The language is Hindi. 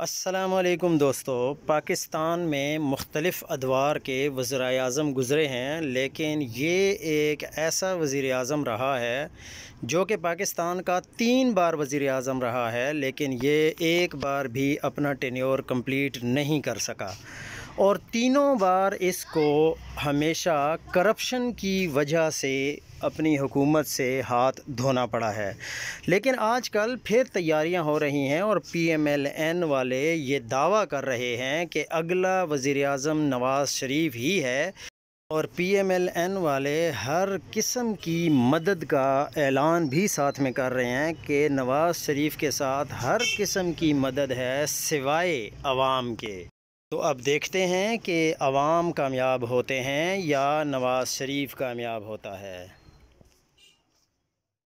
असलकम दोस्तों पाकिस्तान में मुख्तलफ़ अदवार के वज़रा अजम गुज़रे हैं लेकिन ये एक ऐसा वज़र अजम रहा है जो कि पाकिस्तान का तीन बार वज़र अजम रहा है लेकिन ये एक बार भी अपना टेन्योर कम्प्लीट नहीं कर सका और तीनों बार इसको हमेशा करप्शन की वजह से अपनी हुकूमत से हाथ धोना पड़ा है लेकिन आजकल फिर तैयारियां हो रही हैं और पीएमएलएन वाले ये दावा कर रहे हैं कि अगला वज़ी अजम नवाज़ शरीफ ही है और पीएमएलएन वाले हर किस्म की मदद का ऐलान भी साथ में कर रहे हैं कि नवाज़ शरीफ के साथ हर किस्म की मदद है सिवाय आवाम के तो अब देखते हैं कि आवाम कामयाब होते हैं या नवाज़ शरीफ कामयाब होता है